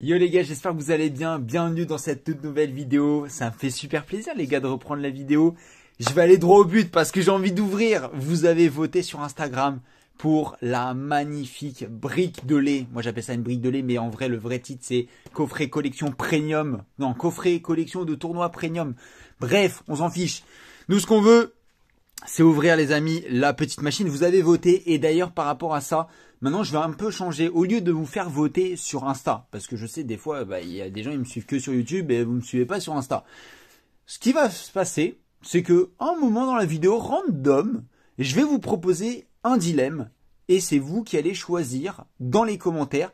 Yo les gars, j'espère que vous allez bien. Bienvenue dans cette toute nouvelle vidéo. Ça me fait super plaisir les gars de reprendre la vidéo. Je vais aller droit au but parce que j'ai envie d'ouvrir. Vous avez voté sur Instagram pour la magnifique brique de lait. Moi j'appelle ça une brique de lait, mais en vrai le vrai titre c'est coffret collection premium. Non, coffret collection de tournoi premium. Bref, on s'en fiche. Nous ce qu'on veut, c'est ouvrir les amis la petite machine. Vous avez voté et d'ailleurs par rapport à ça, maintenant je vais un peu changer. Au lieu de vous faire voter sur Insta, parce que je sais des fois, bah, il y a des gens ils me suivent que sur YouTube et vous me suivez pas sur Insta. Ce qui va se passer, c'est que un moment dans la vidéo random, je vais vous proposer un dilemme et c'est vous qui allez choisir dans les commentaires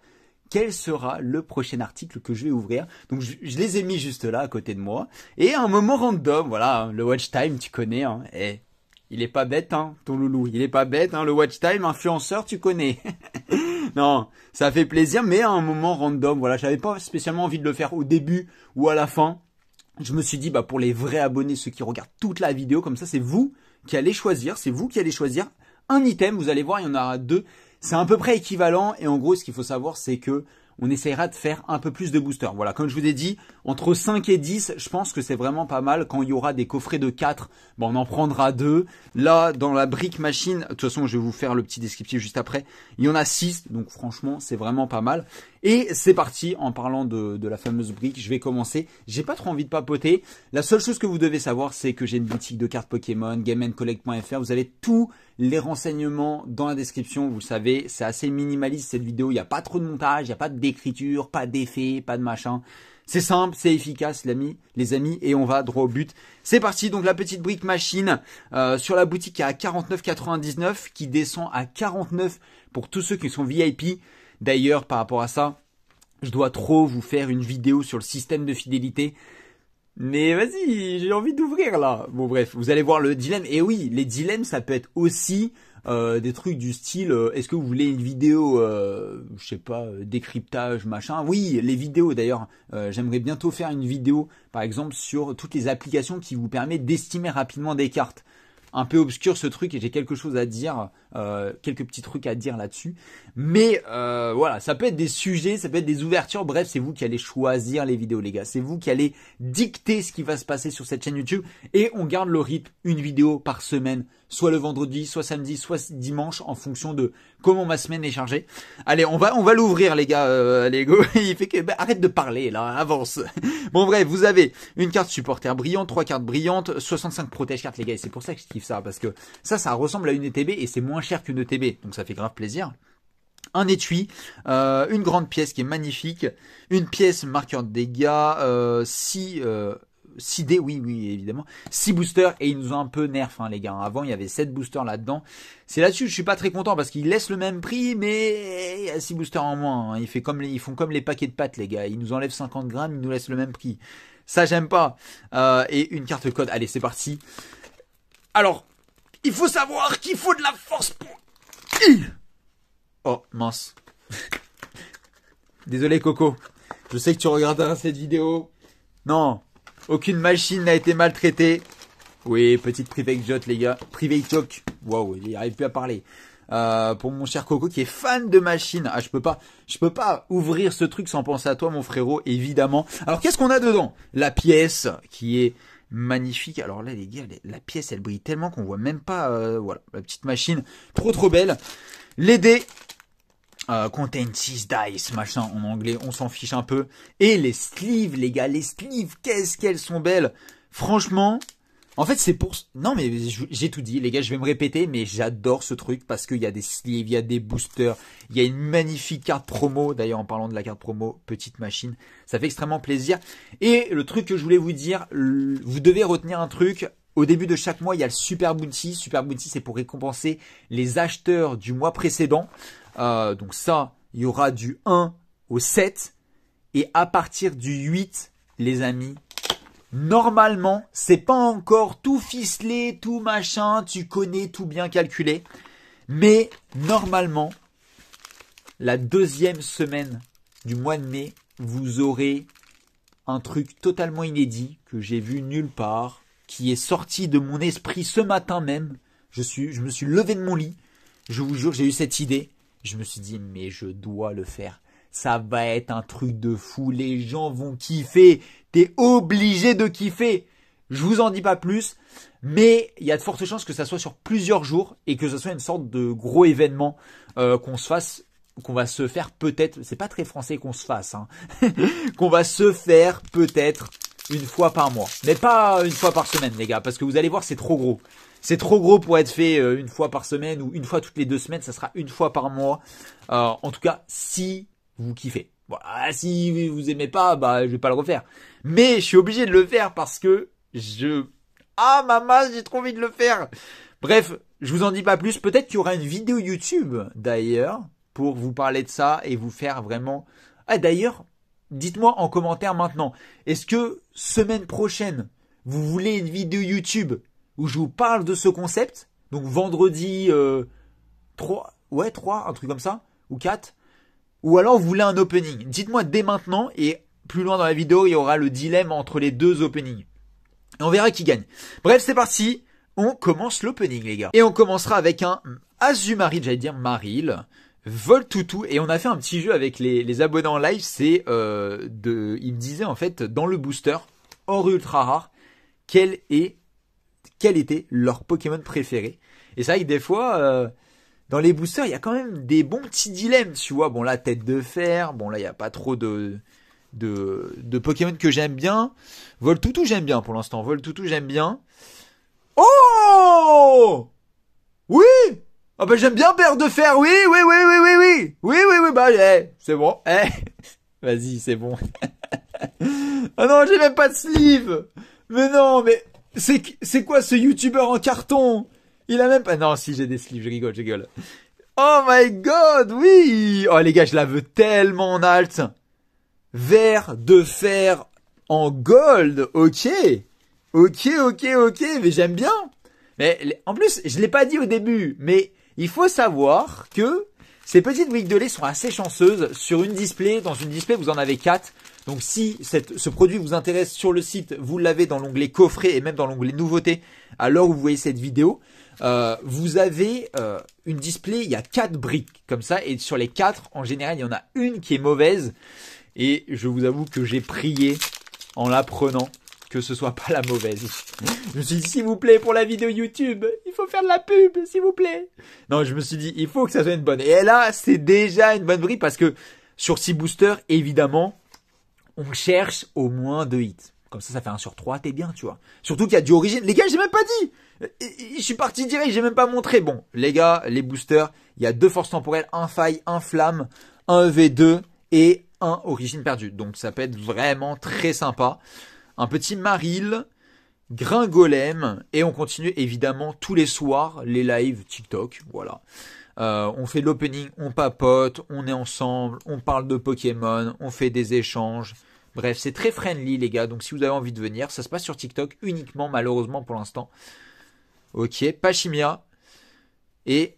quel sera le prochain article que je vais ouvrir. Donc je, les ai mis juste là à côté de moi. Et à un moment random, voilà, hein, le watch time, tu connais, hein, il est pas bête, hein, ton loulou. Il est pas bête, hein. Le watch time, influenceur, tu connais. non, ça fait plaisir, mais à un moment random. Voilà, j'avais pas spécialement envie de le faire au début ou à la fin. Je me suis dit, bah, pour les vrais abonnés, ceux qui regardent toute la vidéo, comme ça, c'est vous qui allez choisir. C'est vous qui allez choisir un item. Vous allez voir, il y en a deux. C'est à peu près équivalent. Et en gros, ce qu'il faut savoir, c'est que on essaiera de faire un peu plus de boosters. Voilà, comme je vous ai dit, entre 5 et 10, je pense que c'est vraiment pas mal. Quand il y aura des coffrets de 4, bon, on en prendra 2. Là, dans la brique machine, de toute façon, je vais vous faire le petit descriptif juste après. Il y en a 6, donc franchement, c'est vraiment pas mal. Et c'est parti, en parlant de, la fameuse brique, je vais commencer. J'ai pas trop envie de papoter. La seule chose que vous devez savoir, c'est que j'ai une boutique de cartes Pokémon, gamencollect.fr. Vous avez tous les renseignements dans la description, vous le savez. C'est assez minimaliste cette vidéo, il n'y a pas trop de montage, il n'y a pas d'écriture, pas d'effet, pas de machin. C'est simple, c'est efficace, l'ami, les amis, et on va droit au but. C'est parti, donc la petite brique machine euh, sur la boutique à 49,99 qui descend à 49 pour tous ceux qui sont VIP. D'ailleurs, par rapport à ça, je dois trop vous faire une vidéo sur le système de fidélité. Mais vas-y, j'ai envie d'ouvrir là. Bon bref, vous allez voir le dilemme. Et oui, les dilemmes, ça peut être aussi euh, des trucs du style euh, est-ce que vous voulez une vidéo euh, je sais pas euh, décryptage machin oui les vidéos d'ailleurs j'aimerais bientôt faire une vidéo par exemple sur toutes les applications qui vous permettent d'estimer rapidement des cartes un peu obscur ce truc et j'ai quelque chose à dire, euh, quelques petits trucs à dire là-dessus. Mais voilà, ça peut être des sujets, ça peut être des ouvertures, bref, c'est vous qui allez choisir les vidéos les gars, c'est vous qui allez dicter ce qui va se passer sur cette chaîne YouTube et on garde le rythme, une vidéo par semaine soit le vendredi, soit samedi, soit dimanche, en fonction de comment ma semaine est chargée. Allez, on va, on va l'ouvrir, les gars. Euh, les allez, Il fait que bah, arrête de parler, là, avance. Bon, bref, vous avez une carte supporter brillante, trois cartes brillantes, 65 protège cartes, les gars. Et c'est pour ça que je kiffe ça, parce que ça, ça ressemble à une ETB et c'est moins cher qu'une ETB, donc ça fait grave plaisir un étui, euh, une grande pièce qui est magnifique, une pièce marqueur de dégâts, euh, si. 6D, oui, oui, évidemment. 6 boosters et ils nous ont un peu nerf, hein, les gars. Avant, il y avait 7 boosters là-dedans. C'est là-dessus, je suis pas très content parce qu'ils laissent le même prix, mais il y a 6 boosters en moins. Hein. Ils, fait comme les, font comme les paquets de pâtes, les gars. Ils nous enlèvent 50 grammes, ils nous laissent le même prix. Ça, j'aime pas. Euh, et une carte code. Allez, c'est parti. Alors, il faut savoir qu'il faut de la force pour... Oh, mince. Désolé, Coco. Je sais que tu regarderas hein, cette vidéo. Non, aucune machine n'a été maltraitée. Oui, petite private joke, les gars. Private joke. Waouh, il arrive plus à parler. Euh, pour mon cher Coco qui est fan de machines. Ah, je peux pas, je peux pas ouvrir ce truc sans penser à toi, mon frérot, évidemment. Alors, qu'est-ce qu'on a dedans La pièce qui est magnifique. Alors là, les gars, la pièce, elle brille tellement qu'on voit même pas. Euh, voilà, la petite machine, trop trop belle. Les dés, euh, dice, machin en anglais, on s'en fiche un peu. Et les sleeves, les gars, les sleeves, qu'est-ce qu'elles sont belles Franchement, en fait c'est pour... Non mais j'ai tout dit, les gars, je vais me répéter, mais j'adore ce truc parce qu'il y a des sleeves, il y a des boosters, il y a une magnifique carte promo, d'ailleurs en parlant de la carte promo, petite machine, ça fait extrêmement plaisir. Et le truc que je voulais vous dire, vous devez retenir un truc, au début de chaque mois, il y a le Super Bounty. Super Bounty, c'est pour récompenser les acheteurs du mois précédent. Euh, donc ça, il y aura du 1 au 7. Et à partir du 8, les amis, normalement, c'est pas encore tout ficelé, tout machin, tu connais, tout bien calculé. Mais normalement, la deuxième semaine du mois de mai, vous aurez un truc totalement inédit que j'ai vu nulle part, qui est sorti de mon esprit ce matin même. Je, suis, je me suis levé de mon lit. Je vous jure, j'ai eu cette idée je me suis dit, mais je dois le faire. Ça va être un truc de fou. Les gens vont kiffer. T'es obligé de kiffer. Je vous en dis pas plus, mais il y a de fortes chances que ça soit sur plusieurs jours et que ce soit une sorte de gros événement euh, qu'on se fasse qu'on va se faire peut-être, c'est pas très français qu'on se fasse, hein, qu'on va se faire peut-être une fois par mois. Mais pas une fois par semaine, les gars, parce que vous allez voir, c'est trop gros. C'est trop gros pour être fait euh, une fois par semaine ou une fois toutes les deux semaines. Ça sera une fois par mois. Euh, en tout cas, si vous kiffez. Voilà, si vous aimez pas, bah je vais pas le refaire. Mais je suis obligé de le faire parce que je ah maman, j'ai trop envie de le faire. Bref, je vous en dis pas plus. Peut-être qu'il y aura une vidéo YouTube d'ailleurs pour vous parler de ça et vous faire vraiment. Ah d'ailleurs, dites-moi en commentaire maintenant, est-ce que semaine prochaine, vous voulez une vidéo YouTube où je vous parle de ce concept Donc vendredi 3, euh, ouais 3, un truc comme ça, ou 4 Ou alors vous voulez un opening Dites-moi dès maintenant et plus loin dans la vidéo, il y aura le dilemme entre les deux openings. Et on verra qui gagne. Bref, c'est parti. On commence l'opening, les gars. Et on commencera avec un Azumari, j'allais dire Maril vole toutou et on a fait un petit jeu avec les, les abonnés en live. C'est euh, de, il me disait en fait dans le booster hors ultra rare quel est quel était leur Pokémon préféré. Et c'est vrai que des fois euh, dans les boosters il y a quand même des bons petits dilemmes, tu vois. Bon là tête de fer, bon là il n'y a pas trop de de, de Pokémon que j'aime bien. Vol toutou j'aime bien pour l'instant. Vol toutou j'aime bien. Oh oui Oh bah j'aime bien perdre de fer, oui, oui, oui, oui, oui, oui, oui, oui, oui, bah eh, c'est bon, eh, vas-y, c'est bon. ah non, j'ai même pas de sleeve. Mais non, mais c'est c'est quoi ce youtubeur en carton Il a même pas. Non, si j'ai des sleeves, je rigole, je rigole. Oh my god, oui Oh les gars, je la veux tellement en alt. Vert de fer en gold, ok, ok, ok, ok, mais j'aime bien. Mais en plus, je l'ai pas dit au début, mais il faut savoir que ces petites briques de lait sont assez chanceuses sur une display. Dans une display, vous en avez quatre. Donc si ce produit vous intéresse sur le site, vous l'avez dans l'onglet coffret et même dans l'onglet nouveauté Alors, vous voyez cette vidéo. Euh, vous avez euh, une display, il y a quatre briques comme ça, et sur les quatre, en général, il y en a une qui est mauvaise. Et je vous avoue que j'ai prié en la prenant que ce soit pas la mauvaise. je me suis dit, s'il vous plaît, pour la vidéo YouTube, il faut faire de la pub, s'il vous plaît. Non, je me suis dit, il faut que ça soit une bonne. Et là, c'est déjà une bonne brie. parce que sur 6 boosters, évidemment, on cherche au moins 2 hits. Comme ça, ça fait 1 sur 3, t'es bien, tu vois. Surtout qu'il y a du origine. Les gars, j'ai même pas dit je suis parti direct, j'ai même pas montré. Bon, les gars, les boosters, il y a deux forces temporelles, un faille, un flamme, un v 2 et un origine perdu. Donc ça peut être vraiment très sympa un petit Maril, Gringolem, et on continue évidemment tous les soirs les lives TikTok, voilà. Euh, on fait l'opening, on papote, on est ensemble, on parle de Pokémon, on fait des échanges. Bref, c'est très friendly les gars, donc si vous avez envie de venir, ça se passe sur TikTok uniquement malheureusement pour l'instant. Ok, Pachimia. Et...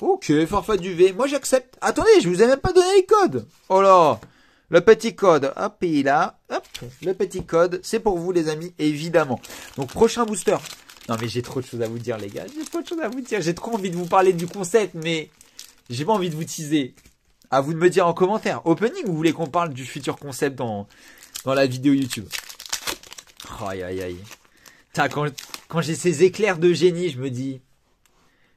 Ok, Farfa v moi j'accepte. Attendez, je vous ai même pas donné les codes. Oh là le petit code, hop, il est là. Hop, le petit code, c'est pour vous les amis, évidemment. Donc prochain booster. Non mais j'ai trop de choses à vous dire les gars, j'ai trop de choses à vous dire, j'ai trop envie de vous parler du concept mais j'ai pas envie de vous teaser. À vous de me dire en commentaire, opening, vous voulez qu'on parle du futur concept dans, dans la vidéo YouTube Aïe aïe aïe. quand, quand j'ai ces éclairs de génie, je me dis,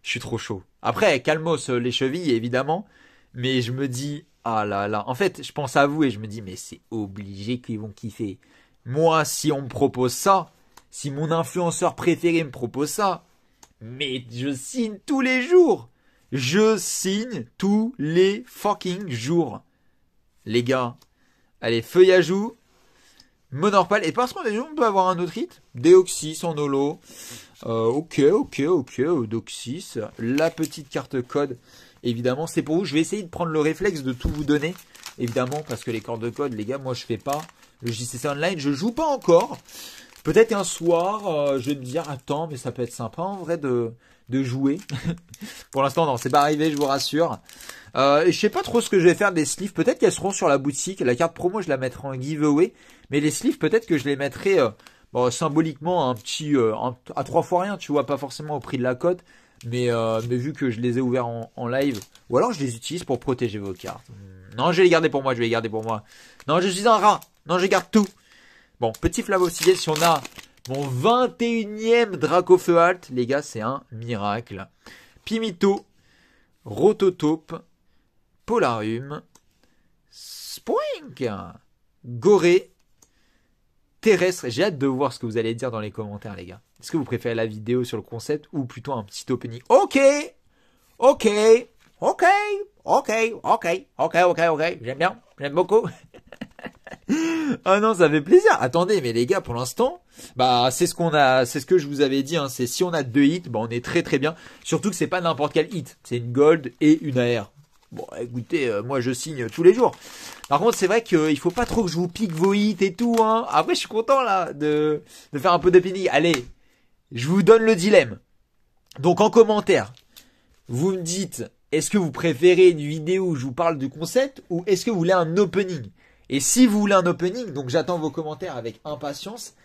je suis trop chaud. Après, calmos euh, les chevilles évidemment, mais je me dis, ah là là. En fait, je pense à vous et je me dis, mais c'est obligé qu'ils vont kiffer. Moi, si on me propose ça, si mon influenceur préféré me propose ça, mais je signe tous les jours. Je signe tous les fucking jours. Les gars, allez, feuille à Monorpal. Et parce qu'on on peut avoir un autre hit. Deoxys en holo. Euh, ok, ok, ok. Deoxys. La petite carte code. Évidemment, c'est pour vous. Je vais essayer de prendre le réflexe de tout vous donner. Évidemment, parce que les cordes de code, les gars, moi, je fais pas. Le JCC Online, je joue pas encore. Peut-être un soir, euh, je vais me dire, attends, mais ça peut être sympa en vrai de, de jouer. pour l'instant, non, c'est pas arrivé, je vous rassure. Euh, je sais pas trop ce que je vais faire des sleeves. Peut-être qu'elles seront sur la boutique. La carte promo, je la mettrai en giveaway. Mais les sleeves, peut-être que je les mettrai euh, symboliquement un petit, euh, à trois fois rien, tu vois, pas forcément au prix de la cote. Euh, mais, vu que je les ai ouverts en, live, ou alors je les utilise pour protéger vos cartes. Hmm. Non, je vais les garder pour moi, je vais les garder pour moi. Non, je suis un rat. Non, je garde tout. Bon, petit flavo si on a mon 21e Draco les gars, c'est un miracle. Pimito, Rototope, Polarium, Spring, Goré, Terrestre. J'ai hâte de voir ce que vous allez dire dans les commentaires, les gars. Est-ce que vous préférez la vidéo sur le concept ou plutôt un petit opening Ok Ok Ok Ok Ok Ok Ok Ok J'aime bien J'aime beaucoup Ah non, ça fait plaisir. Attendez, mais les gars, pour l'instant, bah c'est ce qu'on a, c'est ce que je vous avais dit. Hein, c'est si on a deux hits, bah on est très très bien. Surtout que c'est pas n'importe quel hit, c'est une gold et une AR. Bon, écoutez, euh, moi je signe tous les jours. Par contre, c'est vrai qu'il euh, il faut pas trop que je vous pique vos hits et tout. Hein. Après, je suis content là de, de faire un peu d'opening. Allez, je vous donne le dilemme. Donc en commentaire, vous me dites est-ce que vous préférez une vidéo où je vous parle du concept ou est-ce que vous voulez un opening Et si vous voulez un opening, donc j'attends vos commentaires avec impatience,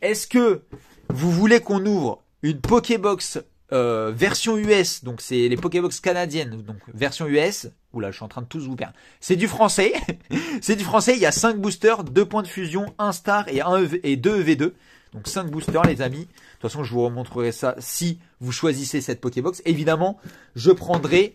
est-ce que vous voulez qu'on ouvre une Pokébox euh, version US, donc c'est les Pokébox canadiennes, donc version US. Oula, je suis en train de tous vous perdre. C'est du français. c'est du français, il y a 5 boosters, 2 points de fusion, 1 star et, e et 2 EV2. Donc 5 boosters les amis. De toute façon, je vous remontrerai ça si vous choisissez cette Pokébox. Évidemment, je prendrai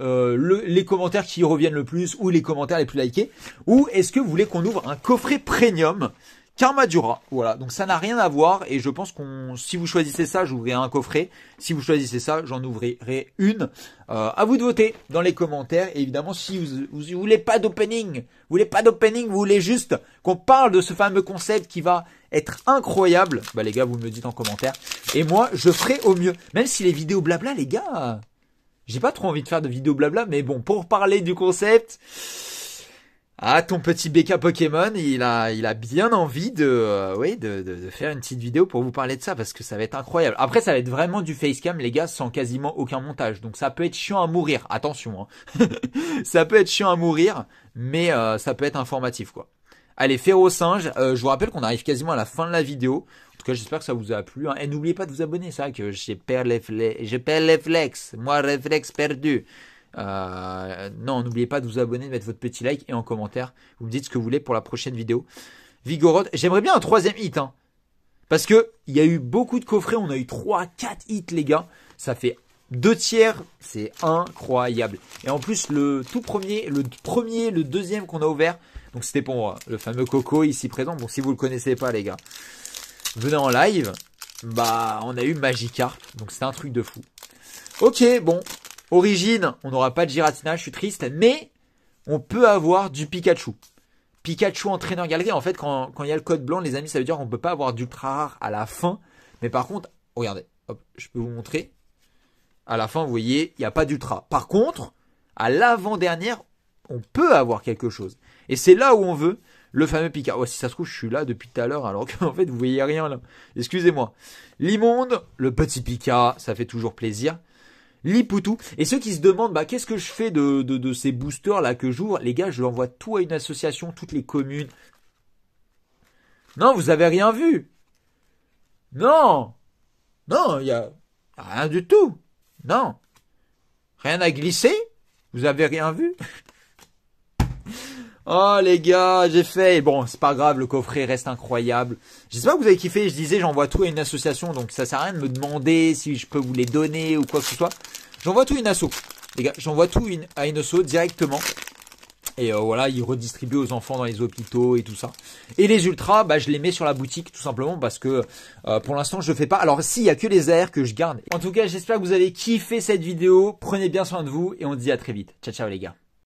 euh, les commentaires qui reviennent le plus ou les commentaires les plus likés Ou est-ce que vous voulez qu'on ouvre un coffret premium Karmadura. Voilà, donc ça n'a rien à voir et je pense qu'on, si vous choisissez ça, j'ouvrirai un coffret. Si vous choisissez ça, j'en ouvrirai une. Euh, à vous de voter dans les commentaires. Et évidemment, si vous, vous, voulez pas d'opening, vous voulez pas d'opening, vous voulez juste qu'on parle de ce fameux concept qui va être incroyable. Bah les gars, vous me dites en commentaire. Et moi, je ferai au mieux. Même si les vidéos blabla, les gars, j'ai pas trop envie de faire de vidéos blabla, mais bon, pour parler du concept. Ah, ton petit BK Pokémon, il a, il a bien envie de, euh, oui, de, de, faire une petite vidéo pour vous parler de ça parce que ça va être incroyable. Après, ça va être vraiment du facecam, les gars, sans quasiment aucun montage. Donc ça peut être chiant à mourir. Attention, hein. ça peut être chiant à mourir, mais euh, ça peut être informatif, quoi. Allez, féro singe. Euh, je vous rappelle qu'on arrive quasiment à la fin de la vidéo. En tout cas, j'espère que ça vous a plu. Hein. Et n'oubliez pas de vous abonner, ça, que j'ai perdu les, fle... je les flex. Moi, réflexe perdu. Euh, non, n'oubliez pas de vous abonner, de mettre votre petit like et en commentaire, vous me dites ce que vous voulez pour la prochaine vidéo. Vigorod, j'aimerais bien un troisième hit, hein. Parce que il y a eu beaucoup de coffrets, on a eu 3, 4 hits, les gars. Ça fait deux tiers, c'est incroyable. Et en plus, le tout premier, le premier, le deuxième qu'on a ouvert, donc c'était pour moi, le fameux Coco ici présent. Bon, si vous le connaissez pas, les gars, venez en live. Bah, on a eu Magikarp, donc c'était un truc de fou. Ok, bon, Origine, on n'aura pas de Giratina, je suis triste, mais on peut avoir du Pikachu. Pikachu entraîneur galerie, en fait, quand, il y a le code blanc, les amis, ça veut dire qu'on ne peut pas avoir d'ultra rare à la fin. Mais par contre, regardez, je peux vous montrer. À la fin, vous voyez, il n'y a pas d'ultra. Par contre, à l'avant-dernière, on peut avoir quelque chose. Et c'est là où on veut le fameux Pikachu. Oh, si ça se trouve, je suis là depuis tout à l'heure, alors qu'en fait, vous voyez rien là. Excusez-moi. L'immonde, le petit Pika, ça fait toujours plaisir. Lipoutou. Et ceux qui se demandent, bah, qu'est-ce que je fais de, de, ces boosters là que j'ouvre Les gars, je l'envoie tout à une association, toutes les communes. Non, vous avez rien vu. Non. Non, il y a rien du tout. Non. Rien à glisser. Vous avez rien vu. Oh les gars, j'ai fait. Bon, c'est pas grave, le coffret reste incroyable. J'espère que vous avez kiffé. Je disais, j'envoie tout à une association, donc ça sert à rien de me demander si je peux vous les donner ou quoi que ce soit. J'envoie tout à une asso. Les gars, j'envoie tout à une asso directement. Et euh, voilà, ils redistribuent aux enfants dans les hôpitaux et tout ça. Et les ultras, bah, je les mets sur la boutique tout simplement parce que euh, pour l'instant je fais pas. Alors s'il y a que les airs que je garde. En tout cas, j'espère que vous avez kiffé cette vidéo. Prenez bien soin de vous et on se dit à très vite. Ciao ciao les gars.